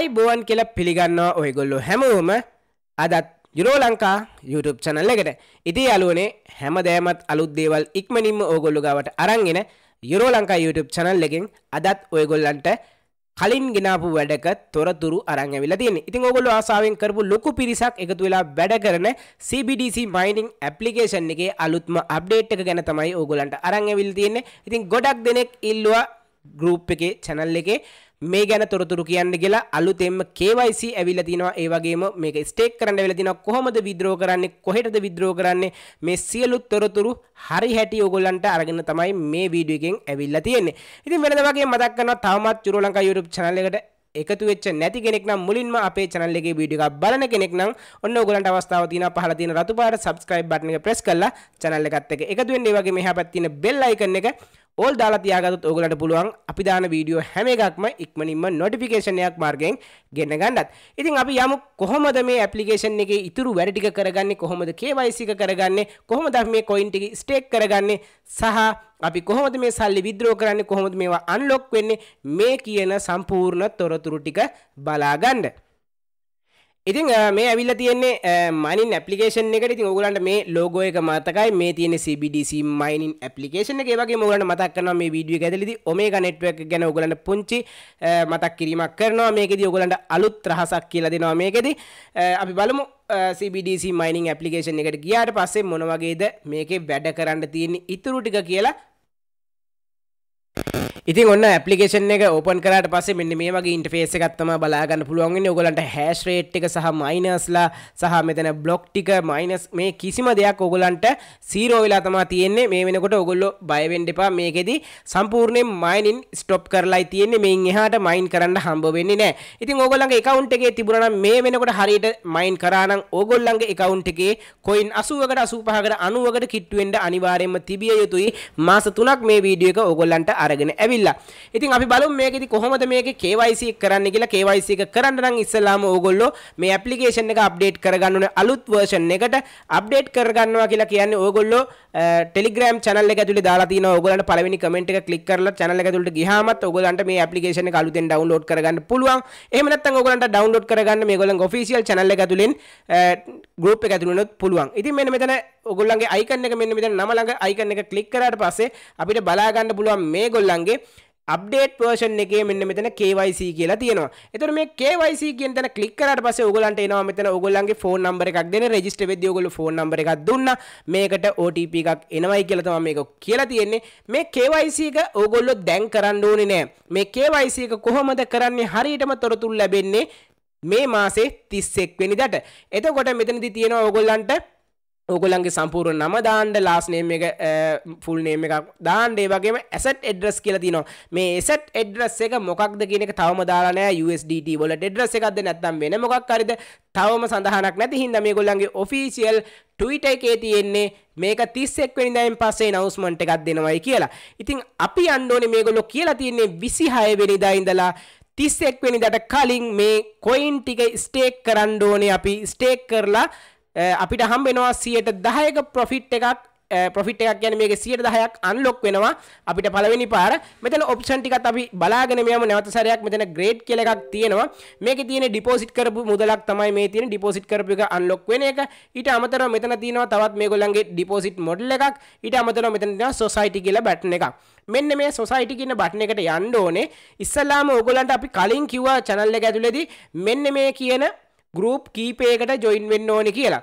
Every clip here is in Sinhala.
අයිබෝන් කියල පිළිගන්නවා ඔයගොල්ලො හැමෝම අදත් යුරෝ ලංකා YouTube චනල්ලකට ඉති අලුවනේ හැම දෑමත් අලුද්දේවල් ඉක්මනින්ම ඕගොල්ලු ගවට අරංගෙන යුරෝ ලංකා YouTube චනල් එකෙන් අදත් ඔයගොල්ලන්ට කලින් ගෙනාපු වැඩක තොරතුරු අරංඇවිල තියෙන ඉතින් ඔගොල ආසාාවෙන් කරපු ලොකු පිරිසක් එකතු වෙලා වැඩ කරන CBDC මයිනිං ඇපලිකේෂන් එකේ අලුත්ම අප්ඩේට් එක ගැන තමයි ඕගොලන්ට අරංඇවිල් තියෙන්නේ ඉතින් ගොඩක් දෙනෙක් ඉල්ලවා ගරුප් එකේ චැනල් එකේ මේ ගැන තොරතුරු කියන්න කියලා අලුතෙම KYC ඇවිල්ලා තිනවා ඒ වගේම මේක ස්ටේක් කරන්න වෙලා තිනවා කොහොමද විද්‍රෝ කරන්නේ කොහෙටද විද්‍රෝ කරන්නේ මේ සියලු තොරතුරු හරි හැටි ඔයගොල්ලන්ට අරගෙන තමයි මේ වීඩියෝ එකෙන් ඇවිල්ලා තියෙන්නේ. ඉතින් වෙනද වගේ මතක් කරනවා තවමත් චුරු ලංකා YouTube channel එකට එකතු වෙච්ච නැති කෙනෙක් නම් මුලින්ම අපේ channel එකේ වීඩියෝ එකක් බලන කෙනෙක් නම් ඔන්න ඔයගොල්ලන්ට අවස්ථාව තියෙනවා පහළ තියෙන රතු පාට subscribe button එක press කරලා channel එකත් එක්ක එකතු වෙන්න. ඒ වගේ මෙහා පැත්තේ තියෙන bell icon එක ඕල් දාලා තියාගත්තොත් ඔයගලට පුළුවන් අපි දාන වීඩියෝ හැම එකක්ම ඉක්මනින්ම නොටිෆිකේෂන් එකක් මාර්ගයෙන් ගෙන්න ගන්නත්. ඉතින් අපි යමු කොහොමද මේ ඇප්ලිකේෂන් එකේ ඉතුරු වැඩ ටික කරගන්නේ කොහොමද KYC එක කරගන්නේ කොහොමද අපි මේ කොයින් ටික ස්ටේක් කරගන්නේ සහ අපි කොහොමද මේ සල්ලි විද්‍රෝ කරන්නේ කොහොමද මේවා අන්ලොක් වෙන්නේ මේ කියන සම්පූර්ණ තොරතුරු ටික බලා ගන්න. ඉතින් මේ ඇවිල්ල තියන්නේ මනින් පපිේෂන එක ති ඔගලන්ට මේ ලෝගෝ එක මතකයි මේ තියන CBDC මයිනින් පපිේෂන එක වගේ මුගලට මතක් කරන මේ වීඩිය ඇදලදි මේක නෙට්වක් ගැන ගලට පුංචි මතක් කිරීමක් කරනවා මේකෙද ඔගලන්ට අලුත් රහසක් කියලා දෙනවා මේකෙදී අපි බලමු CBDC මයිනින් පපිේෂන එකට ගියාට පස්සේ මොනවගේද මේකේ වැඩ කරන්න තියෙන ඉතුරුටික කියලා ඉතින් ඔන්න ඇපලිකේෂන් එක ඕපන් කරට පස මෙන්න මේ වගේ ඉන්ටෆේස් එකත්තම බලාගන්න පුළුවන්ගෙන ඔගලන්ට හැස් රේට් එක සහ මයිනස්ලා සහ මෙතන බ්ලොක් ටික මයිනස් මේ කිසිම දෙයක් ඔගලන්ට සීරෝවෙලා තමා තියෙන්නේ මේ වෙනකොට ඔගොල්ලො බයවෙන්ඩ එපා මේකෙදී සම්පූර්ණය මයිනින් ස්ටොප් කරලා තියෙන්නේ මේ එහාට මයින් කරන්න හම්බ වෙන්නේ නෑ ඉතින් ඔගොල්ලන්ගේ එකවුන්ට එකේ තිබුණනම් මේ වෙනකොට හරියට මයින් කරානම් ඕගොල්ලන්ගේ එකවුන්ට එකේ කොයින් අසුවකට අසූපහකට අනුවකට කිට්ටුවෙන්ට අනිවාරයෙන්ම තිබිය යුතුයි මාස තුනක් මේ වීඩියෝ එක ඔගොල්ලන්ට අරගෙන ඇ ඇවිල්ලා ඉතින් අපි බලමු මේකෙදි කොහොමද මේක KYC කරන්න කියලා KYC එක කරන්න නම් ඉස්සෙල්ලාම ඕගොල්ලෝ මේ ඇප්ලිකේෂන් එක අප්ඩේට් කරගන්න ඕනේ අලුත් වර්ෂන් එකට අප්ඩේට් කරගන්නවා කියලා කියන්නේ ඕගොල්ලෝ ටෙලිග්‍රෑම් channel එක ඇතුලේ දාලා තියෙනවා ඕගොල්ලන්ට පළවෙනි comment එක click කරලා channel එක ඇතුලට ගියාමත් ඕගොල්ලන්ට මේ ඇප්ලිකේෂන් එක අලුතෙන් download කරගන්න පුළුවන් එහෙම නැත්නම් ඕගොල්ලන්ට download කරගන්න මේගොල්ලන්ගේ official channel එක ඇතුලෙන් ගෲප් එක ඇතුළෙනොත් පුළුවන් ඉතින් මෙන්න මෙතන ඔගොල්ලන්ගේ අයිකන් එක මෙන්න මෙතන නම ළඟ අයිකන් එක ක්ලික් කරාට පස්සේ අපිට බලා ගන්න පුළුවන් මේගොල්ලන්ගේ අප්ඩේට් පර්ෂන් එකේ මෙන්න මෙතන KYC කියලා තියෙනවා. එතකොට මේ KYC කියන තැන ක්ලික් කරාට පස්සේ ඔයගලන්ට එනවා මෙතන ඔයගලන්ගේ ෆෝන් නම්බර් එකක් දෙන රෙජිස්ටර් වෙද්දී ඔයගොල්ලෝ ෆෝන් නම්බර් එකක් දුන්නා. මේකට OTP එකක් එනවයි කියලා තමයි මේක කියලා තියෙන්නේ. මේ KYC එක ඔයගොල්ලෝ දැන් කරන්න ඕනේ නෑ. මේ KYC එක කොහොමද කරන්නේ හරියටම තොරතුරු ලැබෙන්නේ මේ මාසේ 31 වෙනිදාට. එතකොට මෙතනදී තියෙනවා ඔයගොල්ලන්ට ඕගොලන්ගේ සම්පූර්ණ නම දාන්ඩ ලාස්නේම එක ෆුල් නේම එකක් දාන්ඩේ වගේම ඇසට් එඩ්‍රස් කියලා තිනවා මේ එසට් එඩ්‍රස් එක මොකක්ද කියන එක තවම දාලානෑ USDT වල ඩෙඩ්‍රස් එකක්ද නැත්තම් වෙන මොකක් හරිද තවම සඳහනක් නැති හින්දා මේගොල්ලන්ගේ ඔෆිෂියල් ට්විට එකේ තියෙන්නේ මේක 31 වෙනිදායින් පස්සේ නවුස්මන්ට් එකක් දෙනවයි කියලා. ඉතින් අපි යන්න ඕනේ මේගොල්ලෝ කියලා තියන්නේ 26 වෙනිදා ඉඳලා තිස්සෙක් වෙනිදට කලින් මේ කොයින් ටික ස්ටේක් කරන්න ඕනේ අපි ස්ටේක් කරලා Eh, අපිට හම් වෙනවා සියයට දහයක ප්‍රොෆිට් එකක් පොෆිට් eh, එකක් ගැන මේ සියට දහයක් අන්ලොක් වෙනවා අපිට පලවෙනි පාර මෙතන ඔප්ෂන් ටිකත් අපි බලාගෙන මෙයාම නැවත සැරයක් මෙතන ග්‍රේඩ් කියලා එකක් තියෙනවා මේකේ තියෙන ඩිපොසිට් කරපු මුදලක් තමයි මේ තියෙන ඩිපොසිට් කරපු එක අන්ලොක් වෙන එක ඊට අමතරව මෙතන තියෙනවා තවත් මේගොල්ලන්ගේ ඩිපොසිට් මොඩල් එකක් ඊට අමතරව මෙතන තියෙනවා සොසයිටි කියලා බටන් එකක් මෙන්න මේ සොසයිටි කියන බටන් එකට යන්න ඕනේ ඉස්සල්ලාම ඕගොල්ලන්ට අපි කලින් කිව්වා channel එක ඇතුලේදී මෙන්න මේ කියන ගරුප් කීපයකට ජොයින් වෙන්න ඕනි කියලා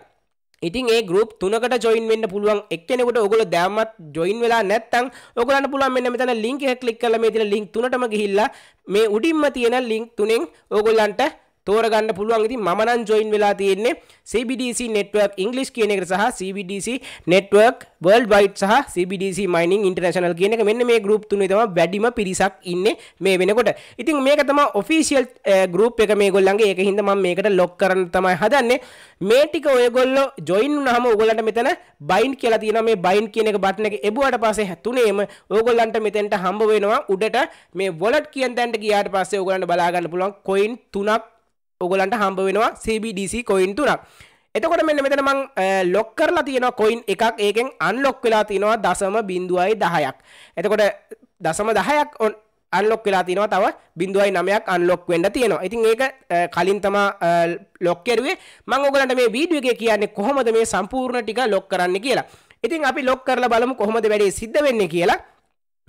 ඉතින් ඒ ගරුප් තුනකට ජොයින් වෙන්න පුළුවන් එක්කෙනෙකුට ඔගොල්ලෝ දැම්මත් ජොයින් වෙලා නැත්නම් ඔයගොල්ලන්ට පුළුවන් මෙන්න මෙතන ලින්ක් එක ක්ලික් කරලා මේ තියෙන ලින්ක් තුනටම ගිහිල්ලා මේ උඩින්ම තියෙන ලින්ක් තුනෙන් ඔයගොල්ලන්ට තෝරගන්න පුළුවන් ඉතින් මම නම් ජොයින් වෙලා තියෙන්නේ CBDC network English කියන එකට සහ CBDC network worldwide සහ CBDC mining international කියන එක මෙන්න මේ group තුනේ තමයි වැඩිම පිරිසක් ඉන්නේ මේ වෙනකොට. ඉතින් මේක තමයි official eh, group එක මේගොල්ලන්ගේ ඒක හින්දා මම මේකට log කරන්න තමයි හදන්නේ. මේ ටික ඔයගොල්ලෝ join වුණාම ඔයගොල්ලන්ට මෙතන bind කියලා තියෙනවා මේ bind කියන එක button එක එබුවාට පස්සේ තුනේම ඔයගොල්ලන්ට මෙතෙන්ට හම්බ වෙනවා උඩට මේ wallet කියන තැනට ගියාට පස්සේ ඔයගොල්ලන්ට බලා ගන්න පුළුවන් coin තුනක් ඔගලන්ට හම්බ වෙනවා CBDC කොයින් තුනක් එතකොට මෙන්න මෙතන මං ලොක් කරලා තියෙනවා කොයින් එකක් ඒකෙන් අන්ලොක් වෙලා තියෙනවා දශම බිඳුවයි 10ක් එතකොට දශම 10ක් අන්ලොක් වෙලා තියෙනවා තව බිඳුවයි 9ක් අන්ලොක් වෙන්න තියෙනවා. ඉතින් ඒක කලින් තමා ලොක් කරුවේ. මම ඔයගලන්ට මේ වීඩියෝ එකේ කියන්නේ කොහොමද මේ සම්පූර්ණ ටික ලොක් කරන්න කියලා. ඉතින් අපි ලොක් කරලා බලමු කොහොමද වැඩේ සිද්ධ වෙන්නේ කියලා.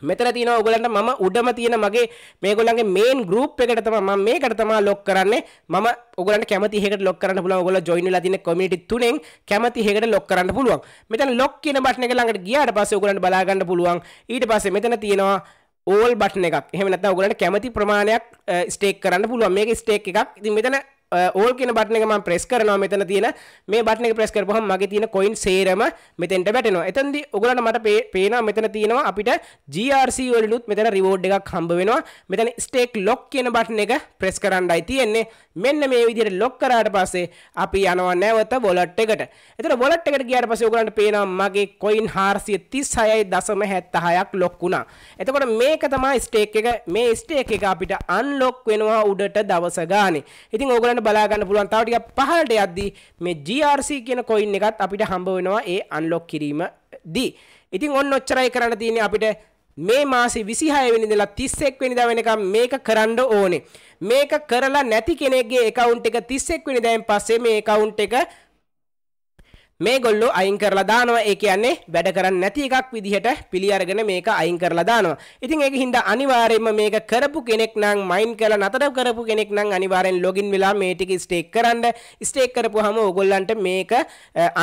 මෙතන තියෙන ඔයගලන්ට මම උඩම තියෙන මගේ මේගොල්ලන්ගේ මේන් ගෲප් එකට තමයි මම මේකට තමයි ලොක් කරන්නේ මම ඔයගලන්ට කැමති එකකට ලොක් කරන්න පුළුවන් ඔයගොල්ලෝ join වෙලා තියෙන community තුනෙන් කැමති එකකට ලොක් කරන්න පුළුවන් මෙතන ලොක් කියන බටන් එක ළඟට ගියාට පස්සේ ඔයගලන්ට බලා ගන්න පුළුවන් ඊට පස්සේ මෙතන තියෙනවා ඕල් බට්න එකක් එහෙම නැත්නම් ඔයගලන්ට කැමති ප්‍රමාණයක් ස්ටේක් කරන්න පුළුවන් මේක ස්ටේක් එකක් ඉතින් මෙතන ඕල් කියෙන බටන එකම ප්‍රෙස් කරනවා මෙතන තියෙන මේ බටන ප්‍රෙස් කරපුහම මගේ තියෙන කොයින් සේරම මෙතෙන්ට බැටනවා එතන්දි ඔගලට මට පේන මෙතන තියෙනවා අපිට GRC වලනුත් මෙතන රිවෝඩ් එකක් හම්බ වෙනවා මෙතන ස්ටේක් ලොක් කියන බටන එක ප්‍රෙස් කරන්නයි තියෙන්නේ මෙන්න මේ විදිහට ලොක් කරාට පස්සේ අපි යනවා නැවත වොලට් එකට. එතන වොලට් එකට ගියාට පස්සේ ඔයගලන්ට පේනවා මගේ coin 436.76ක් ලොක් වුණා. එතකොට මේක තමයි stake එක මේ stake එක අපිට unlock වෙනවා උඩට දවස ගානේ. ඉතින් ඕගලන්ට ඊළඟට බලා ගන්න පුළුවන් තව ටිකක් පහළට යද්දී මේ GRC කියන coin එකත් අපිට හම්බ වෙනවා ඒ unlock කිරීම දී. ඉතින් ඔන්න ඔච්චරයි කරන්න තියෙන්නේ අපිට මේ මාසේ 26 වෙනිදලා 31 වෙනිදා වෙනකම් මේක කරන්න ඕනේ. මේක කරලා නැති කෙනෙක්ගේ account එක 31 වෙනිදායින් පස්සේ මේ account එක මේගොල්ලෝ අයින් කරලා දානවා ඒ කියන්නේ වැඩ කරන්නේ නැති එකක් විදිහට පිළි අරගෙන මේක අයින් කරලා දානවා. ඉතින් ඒක හින්දා අනිවාර්යයෙන්ම මේක කරපු කෙනෙක් නම් මයින් කරලා නතර කරපු කෙනෙක් නම් අනිවාර්යෙන් login වෙලා මේ ටික stake කරන්න. stake කරපුවාම ඕගොල්ලන්ට මේක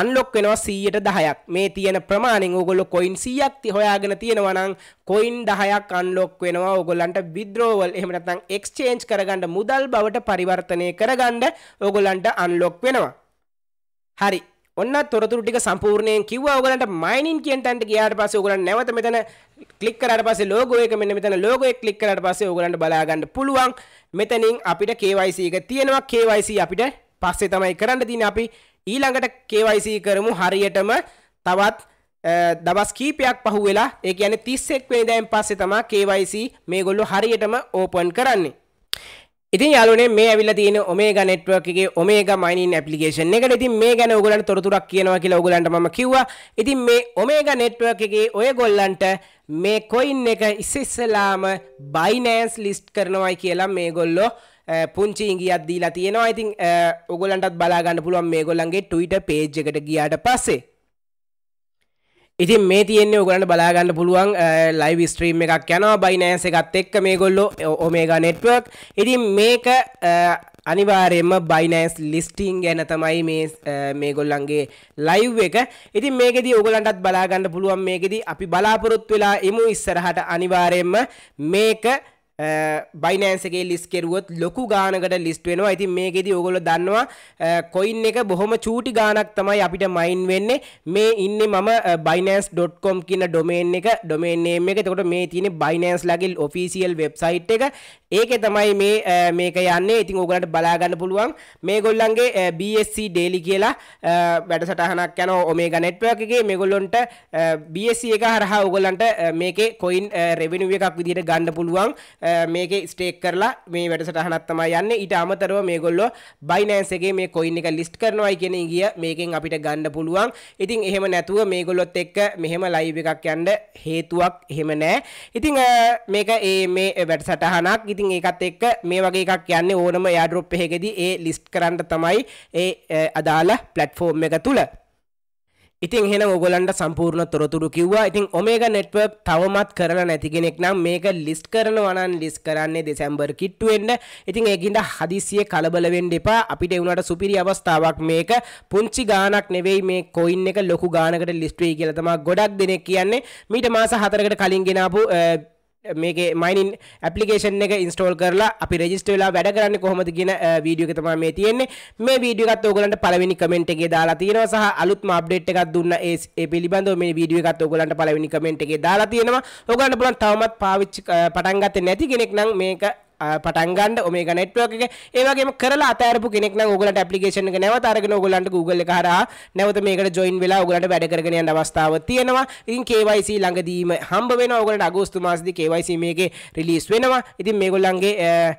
unlock වෙනවා 100ට 10ක්. මේ තියෙන ප්‍රමාණයෙන් ඕගොල්ලෝ coin 100ක් හොයාගෙන තියෙනවා නම් coin 10ක් unlock වෙනවා ඕගොල්ලන්ට withdrawal එහෙම නැත්නම් exchange කරගන්න මුදල් බවට පරිවර්තනය කරගන්න ඕගොල්ලන්ට unlock වෙනවා. හරි ඔන්න තොරතුරු ටික සම්පූර්ණයෙන් කිව්වා ඔයගලන්ට මයිනින් කියන තැනට ගියාට පස්සේ ඔයගලන් නැවත මෙතන ක්ලික් කරාට පස්සේ ලෝගෝ එක මෙන්න මෙතන ලෝගෝ එක ක්ලික් කරාට පස්සේ ඔයගලන්ට බලා ගන්න පුළුවන් මෙතනින් අපිට KYC එක තියෙනවා KYC අපිට පස්සේ තමයි කරන්න තියෙන්නේ අපි ඊළඟට KYC කරමු හරියටම තවත් දවස් කීපයක් පහු වෙලා ඒ කියන්නේ 31 වෙනිදායින් පස්සේ තමයි KYC මේගොල්ලෝ හරියටම ඕපන් කරන්නේ ඉතින් යාලුනේ මේ ඇවිල්ලා තියෙන Omega network එකේ Omega mining application එකට ඉතින් මේ ගැන ඔයගලන්ට තොරතුරක් කියනවා කියලා ඔයගලන්ට මම කිව්වා. ඉතින් මේ Omega network එකේ ඔයගොල්ලන්ට මේ coin එක ඉස්සෙල්ලාම Binance list කරනවායි කියලා මේගොල්ලෝ පුංචි ඉඟියක් දීලා තියෙනවා. ඉතින් ඔයගලන්ටත් බලා ගන්න පුළුවන් මේගොල්ලන්ගේ Twitter page එකට ගියාට පස්සේ. ඉතින් මේ තියෙන්නේ ඔගලන්ට බලාගන්න පුළුවන් ලයිව් ස්ට්‍රීම් එකක් යනවා බයිනෑන්ස එකත් එක්ක මේගොල්ලෝ ඔමේගා නෙට්වර්ක් ඉතින් මේක අනිවාර්යෙන්ම බයිනෑන්ස් ලිස්ටිං ගැන තමයි මේ මේගොල්ලන්ගේ ලයිව් එක ඉතින් මේකෙදී ඔගලන්ටත් බලාගන්න පුළුවන් මේකෙදී අපි බලාපොරොත්තු වෙලා ඉමු ඉස්සරහට අනිවාර්යෙන්ම මේක බයිනෑන්සගේ ලිස් කෙරුවොත් ලොකු ගානකට ලිස්ට වෙනවා ඉතින් මේකෙදී ඔගොල්ලෝ දන්නවා කොයින් එක බොහොම චූටි ගානක් තමයි අපිට මයින් වෙන්නේ මේ ඉන්නේ මම binance.com කියන ඩොමේන් එක ඩොමේන් නේම් එක එතකොට මේ තියෙන්නේ binance ලගේ ඔෆිෂියල් වෙබ්සයිට් එක ඒකේ තමයි මේ මේක යන්නේ ඉතින් ඔයගලන්ට බලා ගන්න පුළුවන් මේගොල්ලන්ගේ BSC daily කියලා වැඩසටහනක් යන Omega network එකේ මේගොල්ලන්ට BSC එක හරහා ඔයගලන්ට මේකේ coin revenue එකක් විදිහට ගන්න පුළුවන් මේක ස්ටේක් කරලා මේ වැඩසටහනක් තමයි යන්නේ ඊට අමතරව මේගොල්ලෝ බයිනෑන්ස් එකේ මේ කොයින් එක ලිස්ට් කරනවා කියන ඉගිය මේකෙන් අපිට ගන්න පුළුවන්. ඉතින් එහෙම නැතුව මේගොල්ලොත් එක්ක මෙහෙම ලයිව් එකක් යන්න හේතුවක් එහෙම නැහැ. ඉතින් මේක ඒ මේ වැඩසටහනක්. ඉතින් ඒකත් එක්ක මේ වගේ එකක් යන්නේ ඕනම airdrop එකකදී ඒ ලිස්ට් කරන්න තමයි ඒ අදාළ platform එක තුල ඉතින් එහෙනම් ඔයගලන්ට සම්පූර්ණ තොරතුරු කිව්වා. ඉතින් Omega Network තවමත් කරලා නැති කෙනෙක් නම් මේක ලිස්ට් කරනවා නම් ලිස්ට් කරන්නේ දෙසැම්බර් කිට්ටුවෙන්න. ඉතින් ඒකින්ද හදිසියෙ කලබල වෙන්න එපා. අපිට වුණාට සුපිරි අවස්ථාවක් මේක. පුංචි ගාණක් නෙවෙයි මේ coin එක ලොකු ගාණකට ලිස්ට් වෙයි කියලා තමයි ගොඩක් දෙනෙක් කියන්නේ. මීට මාස 4කට කලින් ගෙනාපු මේක මයිනින් ඇපලිකේෂන් එක ඉන්ස්ටෝල් කරලා අපි රෙජිස්ට වෙලා වැඩ කරන්න කොහොමද කියන වීඩියෝ එක තමයි මේ තියෙන්නේ මේ වීඩියෝ එකත් ඔයගලන්ට පළවෙනි කමෙන්ට් එකේ දාලා තියෙනවා සහ අලුත්ම අප්ඩේට් එකක් දුන්න ඒ ඒ පිළිබඳව මේ වීඩියෝ එකත් ඔයගලන්ට පළවෙනි කමෙන්ට් එකේ දාලා තියෙනවා ඔයගලන්ට පුළුවන් තවමත් පාවිච්චි පටන් ගත්තේ නැති කෙනෙක් නම් මේක පටන්ගන්න ඔම ගනෙට්ුවක ඒවගේ කරලා අතරපු කෙනෙක් ගලට පපිේෂන නව තරග ගලන්ට ගුගල හර නැවත මේක ජොයින් වෙලා ගලට වැඩකරගෙන අවස්ථාව තියෙනවා ඉන් KYC ළඟදීම හම්බ වෙන ඔගලට අගෝස්තු මාසදි KYC මේගේ රිලිස් වෙනවා ඉතින් මේගොල්ලන්ගේ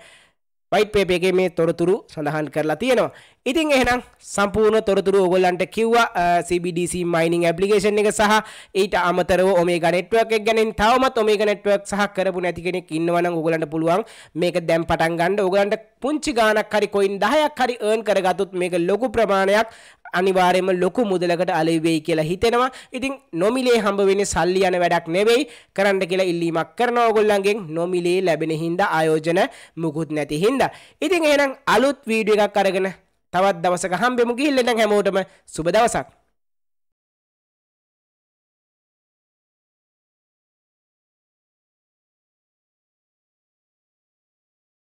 වයිට් පේපේගේ මේ තොරතුරු සඳහන් කරලා තියෙනවා ඉතින් එහෙනම් සම්පූර්ණ තොරතුරු ඔගොල්ලන්ට කිව්වා CBDC mining application එක සහ ඊට අමතරව Omega network එක ගැන තවමත් Omega network සහ කරපු නැති කෙනෙක් ඉන්නවා නම් ඔයගලන්ට පුළුවන් මේක දැන් පටන් ගන්න ඔයගලන්ට පුංචි ගාණක් හරි coin 10ක් හරි earn කරගත්තොත් මේක ලොකු ප්‍රමාණයක් අනිවාර්යයෙන්ම ලොකු මුදලකට අලෙවි වෙයි කියලා හිතෙනවා. ඉතින් නොමිලේ හම්බ වෙන්නේ සල්ලි යන වැඩක් නෙවෙයි කරන්න කියලා ඉල්ලීමක් කරන ඕගොල්ලන්ගෙන් නොමිලේ ලැබෙන හින්දා ආයෝජන මුකුත් නැති හින්දා. ඉතින් එහෙනම් අලුත් වීඩියෝ එකක් අරගෙන තවත් දවසක හම්බෙමු ගිහිල්ලා නම් හැමෝටම සුබ දවසක්.